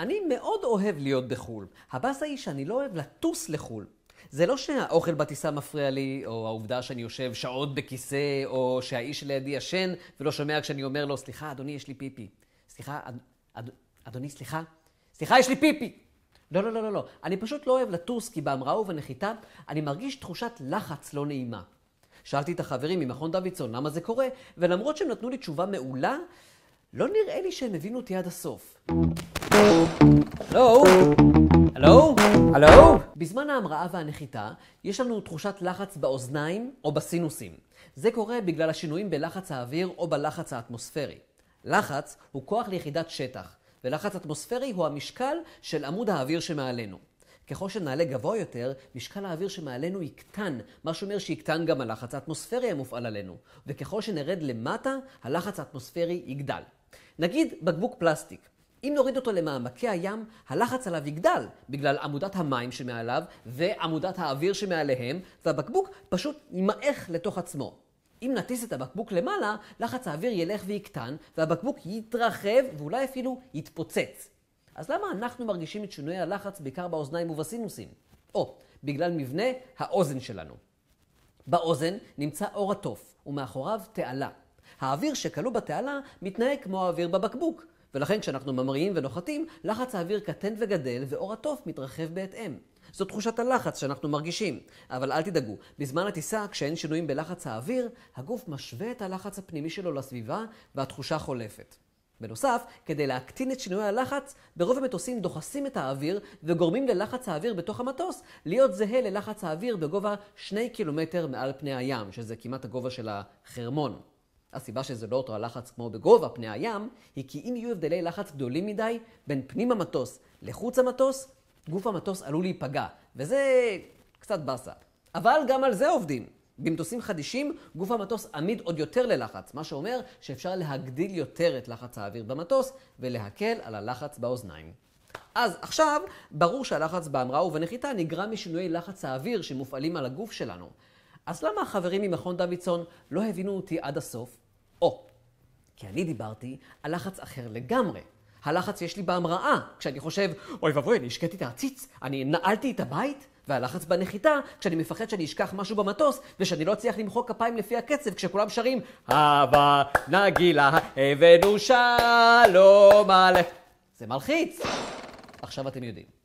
אני מאוד אוהב להיות בחו"ל. הבאסה היא שאני לא אוהב לטוס לחו"ל. זה לא שהאוכל בטיסה מפריע לי, או העובדה שאני יושב שעות בכיסא, או שהאיש לידי ישן ולא שומע כשאני אומר לו, סליחה, אדוני, יש לי פיפי. סליחה, אד, אד, אדוני, סליחה? סליחה, יש לי פיפי! לא, לא, לא, לא, לא. אני פשוט לא אוהב לטוס, כי בהמראה ובנחיתה אני מרגיש תחושת לחץ לא נעימה. שאלתי את החברים ממכון דוידסון למה זה קורה, ולמרות שהם נתנו לי תשובה מעולה, לא נראה לי שהם הבינו אותי עד הסוף. הלו? הלו? הלו? בזמן ההמראה והנחיתה, יש לנו תחושת לחץ באוזניים או בסינוסים. זה קורה בגלל השינויים בלחץ האוויר או בלחץ האטמוספרי. לחץ הוא כוח ליחידת שטח, ולחץ אטמוספרי הוא המשקל של עמוד האוויר שמעלינו. ככל שנעלה גבוה יותר, משקל האוויר שמעלינו יקטן, מה שאומר שיקטן גם הלחץ האטמוספרי המופעל עלינו, וככל שנרד למטה, הלחץ האטמוספרי יגדל. נגיד בקבוק פלסטיק. אם נוריד אותו למעמקי הים, הלחץ עליו יגדל בגלל עמודת המים שמעליו ועמודת האוויר שמעליהם, והבקבוק פשוט יימעך לתוך עצמו. אם נטיס את הבקבוק למעלה, לחץ האוויר ילך ויקטן, והבקבוק יתרחב ואולי אפילו יתפוצץ. אז למה אנחנו מרגישים את שינוי הלחץ בעיקר באוזניים ובסינוסים? או, בגלל מבנה האוזן שלנו. באוזן נמצא אור התוף, ומאחוריו תעלה. האוויר שכלוא בתעלה מתנהג כמו האוויר בבקבוק, ולכן כשאנחנו ממריאים ונוחתים, לחץ האוויר קטן וגדל ואור התוף מתרחב בהתאם. זו תחושת הלחץ שאנחנו מרגישים. אבל אל תדאגו, בזמן הטיסה, כשאין שינויים בלחץ האוויר, הגוף משווה את הלחץ הפנימי שלו לסביבה והתחושה חולפת. בנוסף, כדי להקטין את שינוי הלחץ, ברוב המטוסים דוחסים את האוויר וגורמים ללחץ האוויר בתוך המטוס להיות זהה ללחץ האוויר בגובה 2 קילומטר מעל פני הים, שזה כמעט הגובה של החרמון. הסיבה שזה לא אותו הלחץ כמו בגובה פני הים, היא כי אם יהיו הבדלי לחץ גדולים מדי בין פנים המטוס לחוץ המטוס, גוף המטוס עלול להיפגע, וזה קצת באסה. אבל גם על זה עובדים. במטוסים חדישים, גוף המטוס עמיד עוד יותר ללחץ, מה שאומר שאפשר להגדיל יותר את לחץ האוויר במטוס ולהקל על הלחץ באוזניים. אז עכשיו, ברור שהלחץ בהמראה ובנחיתה נגרם משינויי לחץ האוויר שמופעלים על הגוף שלנו. אז למה החברים ממכון דוידסון לא הבינו אותי עד הסוף? או, כי אני דיברתי על לחץ אחר לגמרי. הלחץ יש לי בהמראה, כשאני חושב, אוי ואבוי, אני השקיתי את העציץ, אני נעלתי את הבית, והלחץ בנחיתה, כשאני מפחד שאני אשכח משהו במטוס, ושאני לא אצליח למחוא כפיים לפי הקצב, כשכולם שרים, הווה נגילה, הבאנו שלום עליך. זה מלחיץ. עכשיו אתם יודעים.